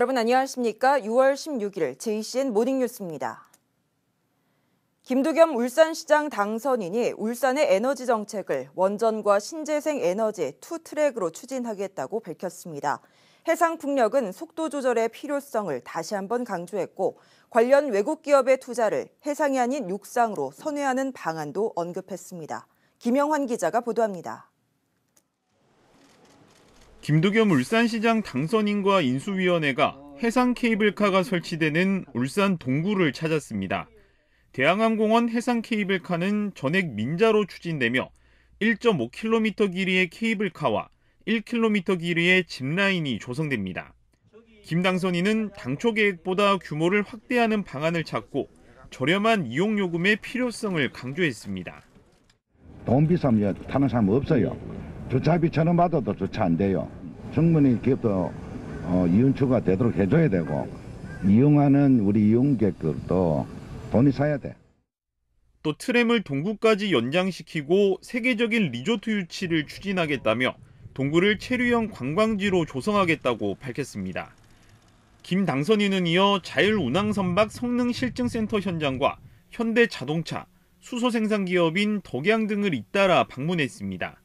여러분 안녕하십니까? 6월 16일 JCN 모닝뉴스입니다. 김두겸 울산시장 당선인이 울산의 에너지 정책을 원전과 신재생 에너지 투 트랙으로 추진하겠다고 밝혔습니다. 해상풍력은 속도 조절의 필요성을 다시 한번 강조했고 관련 외국 기업의 투자를 해상이 아닌 육상으로 선회하는 방안도 언급했습니다. 김영환 기자가 보도합니다. 김도겸 울산시장 당선인과 인수위원회가 해상 케이블카가 설치되는 울산 동구를 찾았습니다. 대한항공원 해상 케이블카는 전액 민자로 추진되며 1.5km 길이의 케이블카와 1km 길이의 짚라인이 조성됩니다. 김 당선인은 당초 계획보다 규모를 확대하는 방안을 찾고 저렴한 이용요금의 필요성을 강조했습니다. 돈 비싸면 타는 사람 없어요. 주차비 천원 받아도 주차 안 돼요. 충분히 기업도 어, 이윤추가 되도록 해줘야 되고 이용하는 우리 이용객들도 돈이 사야 돼. 또 트램을 동구까지 연장시키고 세계적인 리조트 유치를 추진하겠다며 동구를 체류형 관광지로 조성하겠다고 밝혔습니다. 김 당선인은 이어 자율운항선박 성능실증센터 현장과 현대자동차, 수소생산기업인 덕양 등을 잇따라 방문했습니다.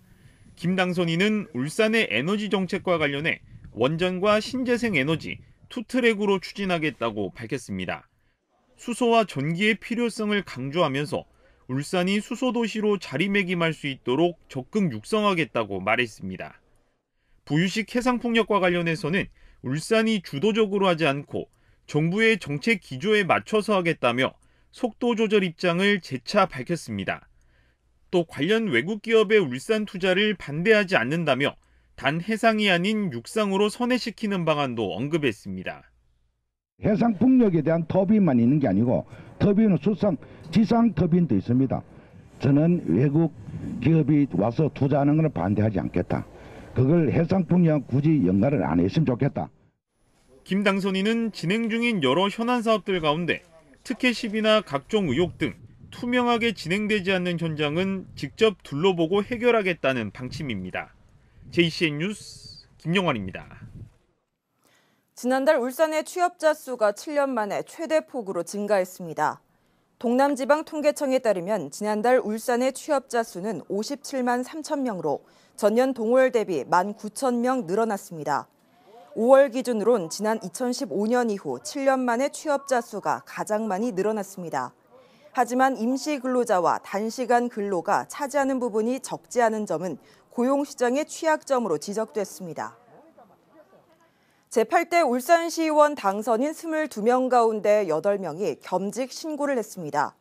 김당선인은 울산의 에너지 정책과 관련해 원전과 신재생 에너지 투트랙으로 추진하겠다고 밝혔습니다. 수소와 전기의 필요성을 강조하면서 울산이 수소도시로 자리매김할 수 있도록 적극 육성하겠다고 말했습니다. 부유식 해상풍력과 관련해서는 울산이 주도적으로 하지 않고 정부의 정책 기조에 맞춰서 하겠다며 속도 조절 입장을 재차 밝혔습니다. 또 관련 외국 기업의 울산 투자를 반대하지 않는다며 단 해상이 아닌 육상으로 선회시키는 방안도 언급했습니다. 해상 풍력에 대한 터빈만 있는 게 아니고 터빈은 수상 지상 터빈도 있습니다. 저는 외국 기업이 와서 투자하는 것을 반대하지 않겠다. 그걸 해상 풍력 굳이 연관을 안 했으면 좋겠다. 김 당선인은 진행 중인 여러 현안 사업들 가운데 특혜 시비나 각종 의혹 등 투명하게 진행되지 않는 현장은 직접 둘러보고 해결하겠다는 방침입니다. JCN 뉴스 김영환입니다. 지난달 울산의 취업자 수가 7년 만에 최대 폭으로 증가했습니다. 동남지방 통계청에 따르면 지난달 울산의 취업자 수는 57만 3천 명으로 전년 동월 대비 1만 9천 명 늘어났습니다. 5월 기준으론 지난 2015년 이후 7년 만에 취업자 수가 가장 많이 늘어났습니다. 하지만 임시 근로자와 단시간 근로가 차지하는 부분이 적지 않은 점은 고용시장의 취약점으로 지적됐습니다. 제8대 울산시의원 당선인 22명 가운데 8명이 겸직 신고를 했습니다.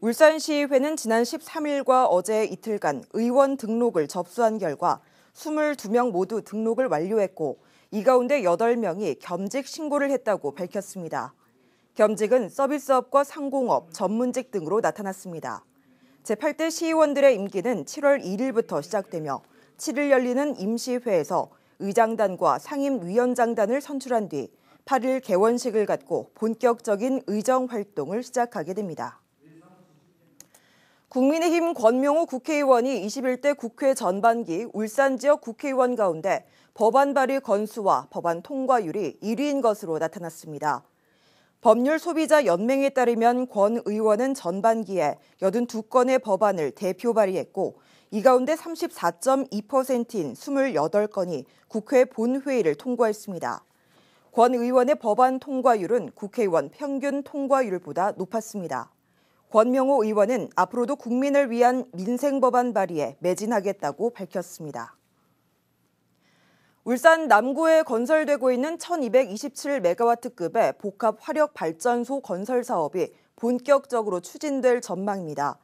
울산시의회는 지난 13일과 어제 이틀간 의원 등록을 접수한 결과 22명 모두 등록을 완료했고 이 가운데 8명이 겸직 신고를 했다고 밝혔습니다. 겸직은 서비스업과 상공업, 전문직 등으로 나타났습니다. 제8대 시의원들의 임기는 7월 1일부터 시작되며 7일 열리는 임시회에서 의장단과 상임위원장단을 선출한 뒤 8일 개원식을 갖고 본격적인 의정 활동을 시작하게 됩니다. 국민의힘 권명호 국회의원이 21대 국회 전반기 울산 지역 국회의원 가운데 법안 발의 건수와 법안 통과율이 1위인 것으로 나타났습니다. 법률 소비자 연맹에 따르면 권 의원은 전반기에 82건의 법안을 대표 발의했고 이 가운데 34.2%인 28건이 국회 본회의를 통과했습니다. 권 의원의 법안 통과율은 국회의원 평균 통과율보다 높았습니다. 권명호 의원은 앞으로도 국민을 위한 민생 법안 발의에 매진하겠다고 밝혔습니다. 울산 남구에 건설되고 있는 1227메가와트급의 복합 화력 발전소 건설 사업이 본격적으로 추진될 전망입니다.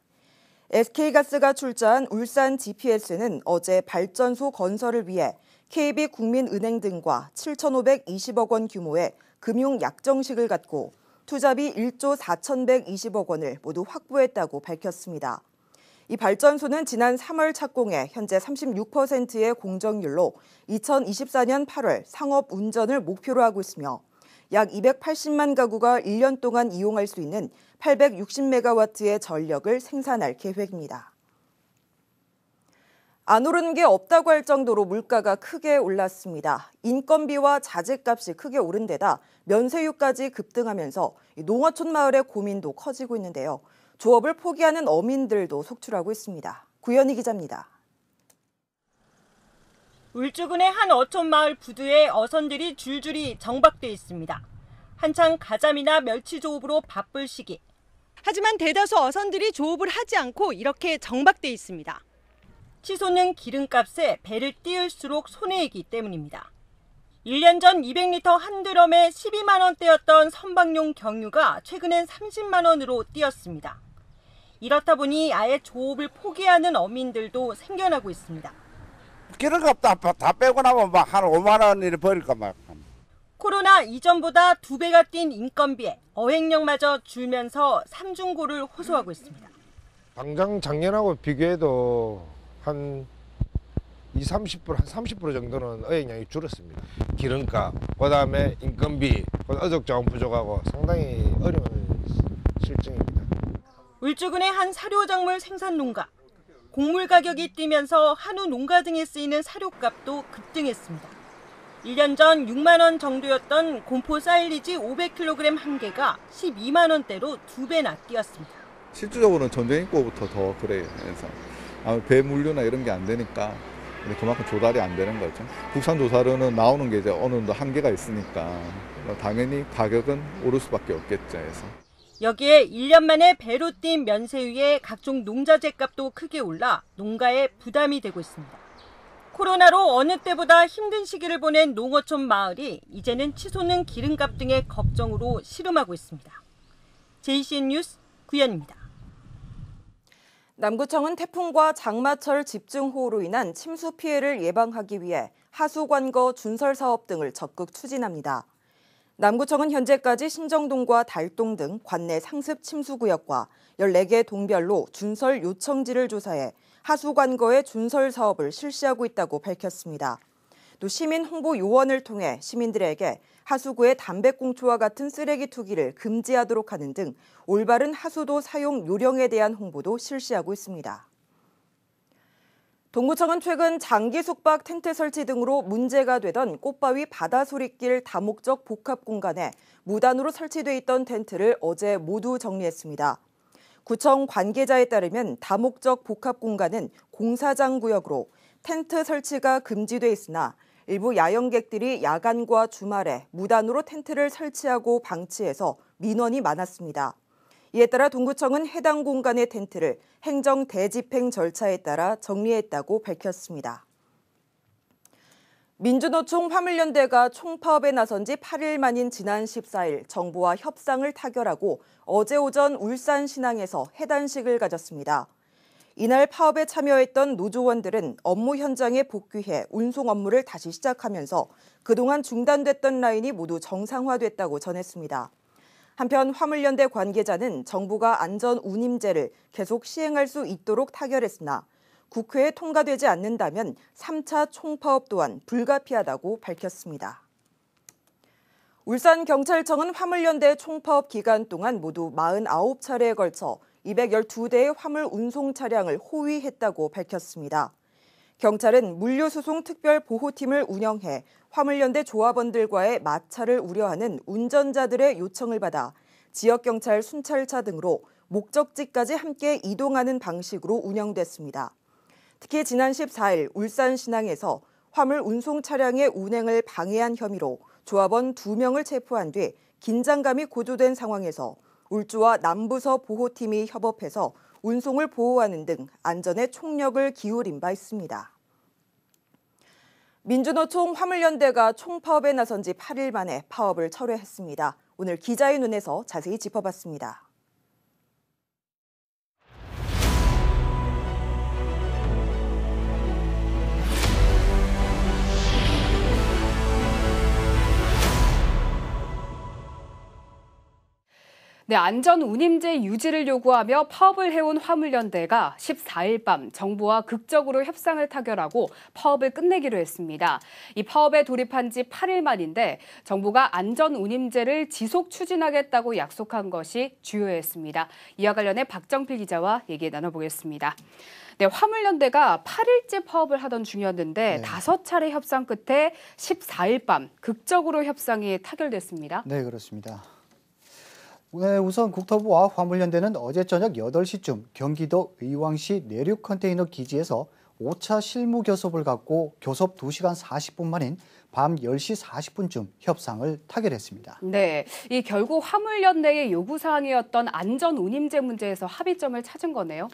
SK가스가 출자한 울산 GPS는 어제 발전소 건설을 위해 KB국민은행 등과 7,520억 원 규모의 금융 약정식을 갖고 투자비 1조 4,120억 원을 모두 확보했다고 밝혔습니다. 이 발전소는 지난 3월 착공해 현재 36%의 공정률로 2024년 8월 상업 운전을 목표로 하고 있으며 약 280만 가구가 1년 동안 이용할 수 있는 860메가와트의 전력을 생산할 계획입니다. 안 오르는 게 없다고 할 정도로 물가가 크게 올랐습니다. 인건비와 자재값이 크게 오른 데다 면세유까지 급등하면서 농어촌 마을의 고민도 커지고 있는데요. 조업을 포기하는 어민들도 속출하고 있습니다. 구현희 기자입니다. 울주군의 한 어촌 마을 부두에 어선들이 줄줄이 정박돼 있습니다. 한창 가자미나 멸치 조업으로 바쁠 시기. 하지만 대다수 어선들이 조업을 하지 않고 이렇게 정박돼 있습니다. 치솟는 기름값에 배를 띄울수록 손해이기 때문입니다. 1년 전 200리터 한 드럼에 12만 원대였던 선박용 경유가 최근엔 30만 원으로 뛰었습니다. 이렇다 보니 아예 조업을 포기하는 어민들도 생겨나고 있습니다. 기름값 다, 다 빼고 나면 막한 5만 원을 버릴까 막. 코로나 이전보다 두 배가 뛴 인건비에 어획량마저 줄면서 삼중고를 호소하고 있습니다. 당장 작년하고 비교해도 한2 30%, 한30% 정도는 어획량이 줄었습니다. 기름값, 그 다음에 인건비, 어적자원 부족하고 상당히 어려운 실정입니다. 울주군의 한 사료작물 생산 농가. 곡물 가격이 뛰면서 한우 농가 등에 쓰이는 사료값도 급등했습니다. 1년 전 6만 원 정도였던 곰포 사일리지 500kg 한 개가 12만 원대로 두 배나 뛰었습니다. 실질적으로는 전쟁 입고부터 더 그래요. 그래서 배 물류나 이런 게 안 되니까 그만큼 조달이 안 되는 거죠. 국산 조사료는 나오는 게 이제 어느 정도 한계가 있으니까 당연히 가격은 오를 수밖에 없겠죠. 해서. 여기에 1년 만에 배로 뛴면세 위에 각종 농자재 값도 크게 올라 농가에 부담이 되고 있습니다. 코로나로 어느 때보다 힘든 시기를 보낸 농어촌 마을이 이제는 치솟는 기름값 등의 걱정으로 씨름하고 있습니다. JCN 뉴스 구현입니다. 남구청은 태풍과 장마철 집중호우로 인한 침수 피해를 예방하기 위해 하수관거 준설 사업 등을 적극 추진합니다. 남구청은 현재까지 신정동과 달동 등 관내 상습 침수구역과 14개 동별로 준설 요청지를 조사해 하수관거의 준설 사업을 실시하고 있다고 밝혔습니다. 또 시민 홍보 요원을 통해 시민들에게 하수구의 담배꽁초와 같은 쓰레기 투기를 금지하도록 하는 등 올바른 하수도 사용 요령에 대한 홍보도 실시하고 있습니다. 동구청은 최근 장기 숙박 텐트 설치 등으로 문제가 되던 꽃바위 바다소리길 다목적 복합공간에 무단으로 설치돼 있던 텐트를 어제 모두 정리했습니다. 구청 관계자에 따르면 다목적 복합공간은 공사장 구역으로 텐트 설치가 금지돼 있으나 일부 야영객들이 야간과 주말에 무단으로 텐트를 설치하고 방치해서 민원이 많았습니다. 이에 따라 동구청은 해당 공간의 텐트를 행정 대집행 절차에 따라 정리했다고 밝혔습니다. 민주노총 화물연대가 총파업에 나선 지 8일 만인 지난 14일 정부와 협상을 타결하고 어제 오전 울산 신항에서 해단식을 가졌습니다. 이날 파업에 참여했던 노조원들은 업무 현장에 복귀해 운송 업무를 다시 시작하면서 그동안 중단됐던 라인이 모두 정상화됐다고 전했습니다. 한편 화물연대 관계자는 정부가 안전 운임제를 계속 시행할 수 있도록 타결했으나 국회에 통과되지 않는다면 3차 총파업 또한 불가피하다고 밝혔습니다. 울산경찰청은 화물연대 총파업 기간 동안 모두 49차례에 걸쳐 212대의 화물 운송 차량을 호위했다고 밝혔습니다. 경찰은 물류수송 특별보호팀을 운영해 화물연대 조합원들과의 마찰을 우려하는 운전자들의 요청을 받아 지역경찰 순찰차 등으로 목적지까지 함께 이동하는 방식으로 운영됐습니다. 특히 지난 14일 울산 신항에서 화물 운송 차량의 운행을 방해한 혐의로 조합원 2명을 체포한 뒤 긴장감이 고조된 상황에서 울주와 남부서 보호팀이 협업해서 운송을 보호하는 등 안전에 총력을 기울인 바 있습니다. 민주노총 화물연대가 총파업에 나선 지 8일 만에 파업을 철회했습니다. 오늘 기자의 눈에서 자세히 짚어봤습니다. 네, 안전 운임제 유지를 요구하며 파업을 해온 화물연대가 14일 밤 정부와 극적으로 협상을 타결하고 파업을 끝내기로 했습니다. 이 파업에 돌입한 지 8일 만인데 정부가 안전 운임제를 지속 추진하겠다고 약속한 것이 주요했습니다. 이와 관련해 박정필 기자와 얘기 나눠보겠습니다. 네, 화물연대가 8일째 파업을 하던 중이었는데 네. 다섯 네. 차례 협상 끝에 14일 밤 극적으로 협상이 타결됐습니다. 네, 그렇습니다. 네, 우선 국토부와 화물연대는 어제 저녁 8시쯤 경기도 의왕시 내륙 컨테이너 기지에서 5차 실무 교섭을 갖고 교섭 2시간 40분 만인 밤 10시 40분쯤 협상을 타결했습니다. 네, 이 결국 화물연대의 요구사항이었던 안전운임제 문제에서 합의점을 찾은 거네요.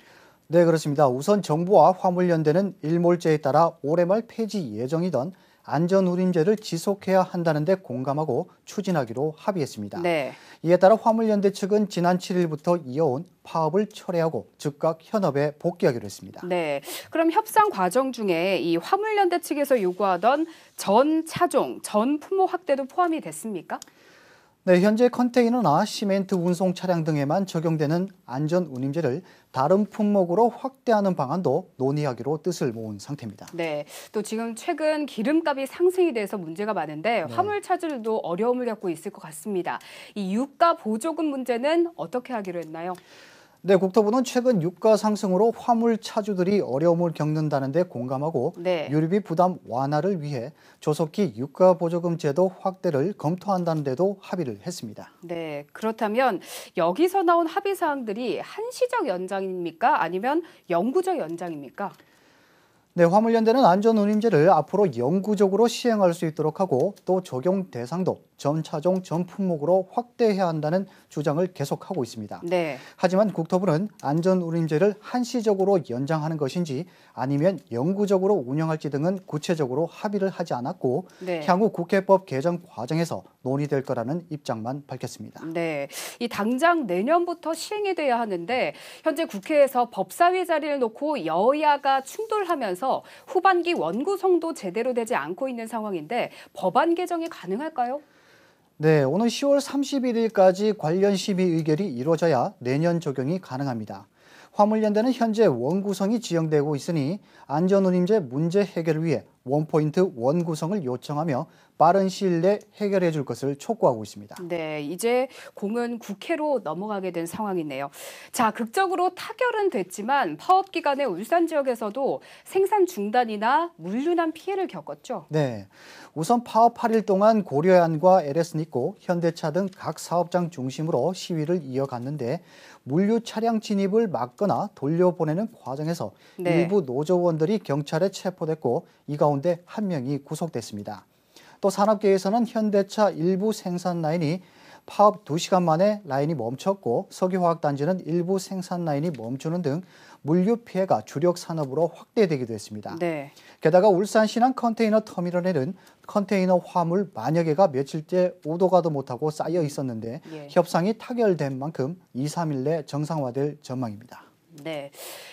네, 그렇습니다. 우선 정부와 화물연대는 일몰제에 따라 올해 말 폐지 예정이던 안전우림제를 지속해야 한다는데 공감하고 추진하기로 합의했습니다. 네. 이에 따라 화물연대 측은 지난 7일부터 이어온 파업을 철회하고 즉각 현업에 복귀하기로 했습니다. 네. 그럼 협상 과정 중에 이 화물연대 측에서 요구하던 전 차종, 전 품목 확대도 포함이 됐습니까? 네, 현재 컨테이너나 시멘트 운송 차량 등에만 적용되는 안전 운임제를 다른 품목으로 확대하는 방안도 논의하기로 뜻을 모은 상태입니다. 네, 또 지금 최근 기름값이 상승이 돼서 문제가 많은데 네. 화물 차주들도 어려움을 겪고 있을 것 같습니다. 이 유가 보조금 문제는 어떻게 하기로 했나요? 네, 국토부는 최근 유가 상승으로 화물 차주들이 어려움을 겪는다는데 공감하고 네. 유류비 부담 완화를 위해 조속히 유가 보조금 제도 확대를 검토한다는 데도 합의를 했습니다. 네, 그렇다면 여기서 나온 합의 사항들이 한시적 연장입니까? 아니면 영구적 연장입니까? 네, 화물연대는 안전운임제를 앞으로 영구적으로 시행할 수 있도록 하고 또 적용 대상도 전 차종 전 품목으로 확대해야 한다는 주장을 계속하고 있습니다. 네. 하지만 국토부는 안전운임제를 한시적으로 연장하는 것인지 아니면 영구적으로 운영할지 등은 구체적으로 합의를 하지 않았고 네. 향후 국회법 개정 과정에서 논의될 거라는 입장만 밝혔습니다. 네, 이 당장 내년부터 시행이 돼야 하는데 현재 국회에서 법사위 자리를 놓고 여야가 충돌하면서 있어서 후반기 원구성도 제대로 되지 않고 있는 상황인데 법안 개정이 가능할까요? 네, 오늘 10월 31일까지 관련 심의 의결이 이루어져야 내년 적용이 가능합니다. 화물연대는 현재 원구성이 지정되고 있으니 안전운임제 문제 해결을 위해 원포인트 원구성을 요청하며 빠른 시일 내 해결해 줄 것을 촉구하고 있습니다. 네, 이제 공은 국회로 넘어가게 된 상황이네요. 자, 극적으로 타결은 됐지만 파업 기간에 울산 지역에서도 생산 중단이나 물류난 피해를 겪었죠. 네, 우선 파업 8일 동안 고려해안과 LS니코, 현대차 등 각 사업장 중심으로 시위를 이어갔는데 물류 차량 진입을 막거나 돌려보내는 과정에서 네. 일부 노조원들이 경찰에 체포됐고 이 가운데 한 명이 구속됐습니다. 또 산업계에서는 현대차 일부 생산 라인이 파업 2시간 만에 라인이 멈췄고 석유화학단지는 일부 생산 라인이 멈추는 등 물류 피해가 주력 산업으로 확대되기도 했습니다. 네. 게다가 울산 신안 컨테이너 터미널에는 컨테이너 화물 만여 개가 며칠째 오도가도 못하고 쌓여 있었는데 예. 협상이 타결된 만큼 2, 3일 내 정상화될 전망입니다. 네.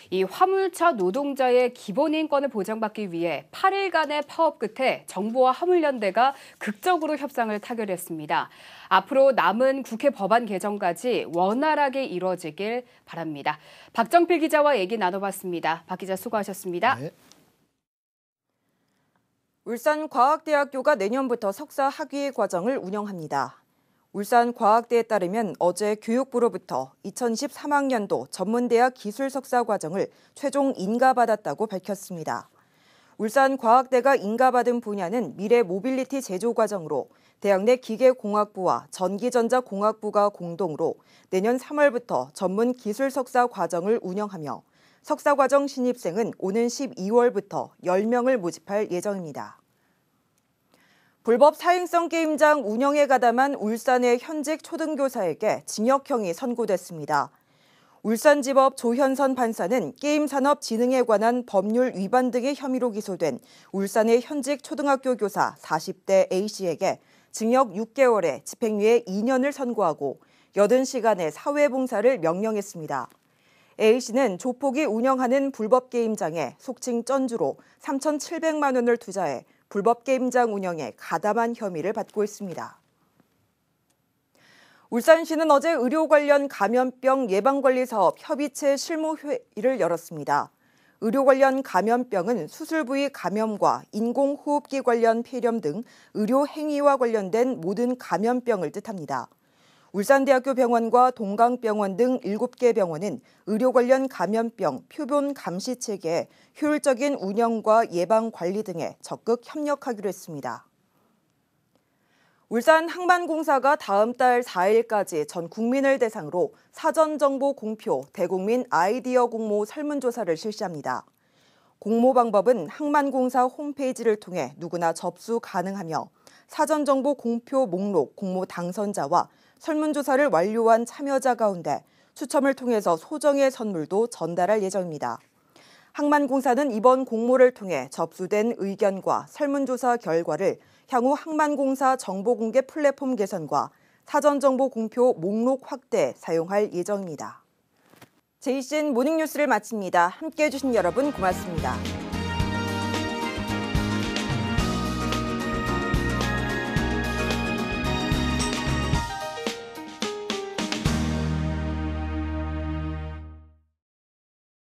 이 화물차 노동자의 기본 인권을 보장받기 위해 8일간의 파업 끝에 정부와 화물연대가 극적으로 협상을 타결했습니다. 앞으로 남은 국회 법안 개정까지 원활하게 이루어지길 바랍니다. 박정필 기자와 얘기 나눠봤습니다. 박 기자 수고하셨습니다. 네. 울산과학대학교가 내년부터 석사 학위 과정을 운영합니다. 울산과학대에 따르면 어제 교육부로부터 2013학년도 전문대학 기술석사 과정을 최종 인가받았다고 밝혔습니다. 울산과학대가 인가받은 분야는 미래 모빌리티 제조 과정으로 대학 내 기계공학부와 전기전자공학부가 공동으로 내년 3월부터 전문 기술 석사 과정을 운영하며 석사 과정 신입생은 오는 12월부터 10명을 모집할 예정입니다. 불법 사행성 게임장 운영에 가담한 울산의 현직 초등교사에게 징역형이 선고됐습니다. 울산지법 조현선 판사는 게임산업 진흥에 관한 법률 위반 등의 혐의로 기소된 울산의 현직 초등학교 교사 40대 A씨에게 징역 6개월에 집행유예 2년을 선고하고 80시간의 사회봉사를 명령했습니다. A씨는 조폭이 운영하는 불법 게임장에 속칭 쩐주로 3,700만 원을 투자해 불법 게임장 운영에 가담한 혐의를 받고 있습니다. 울산시는 어제 의료 관련 감염병 예방관리 사업 협의체 실무회의를 열었습니다. 의료 관련 감염병은 수술 부위 감염과 인공호흡기 관련 폐렴 등 의료 행위와 관련된 모든 감염병을 뜻합니다. 울산대학교 병원과 동강병원 등 7개 병원은 의료 관련 감염병 표본 감시 체계의 효율적인 운영과 예방 관리 등에 적극 협력하기로 했습니다. 울산 항만공사가 다음 달 4일까지 전 국민을 대상으로 사전정보 공표 대국민 아이디어 공모 설문조사를 실시합니다. 공모 방법은 항만공사 홈페이지를 통해 누구나 접수 가능하며 사전정보 공표 목록 공모 당선자와 설문조사를 완료한 참여자 가운데 추첨을 통해서 소정의 선물도 전달할 예정입니다. 항만공사는 이번 공모를 통해 접수된 의견과 설문조사 결과를 향후 항만공사 정보공개 플랫폼 개선과 사전정보 공표 목록 확대 사용할 예정입니다. 제이신 모닝뉴스를 마칩니다. 함께해 주신 여러분 고맙습니다.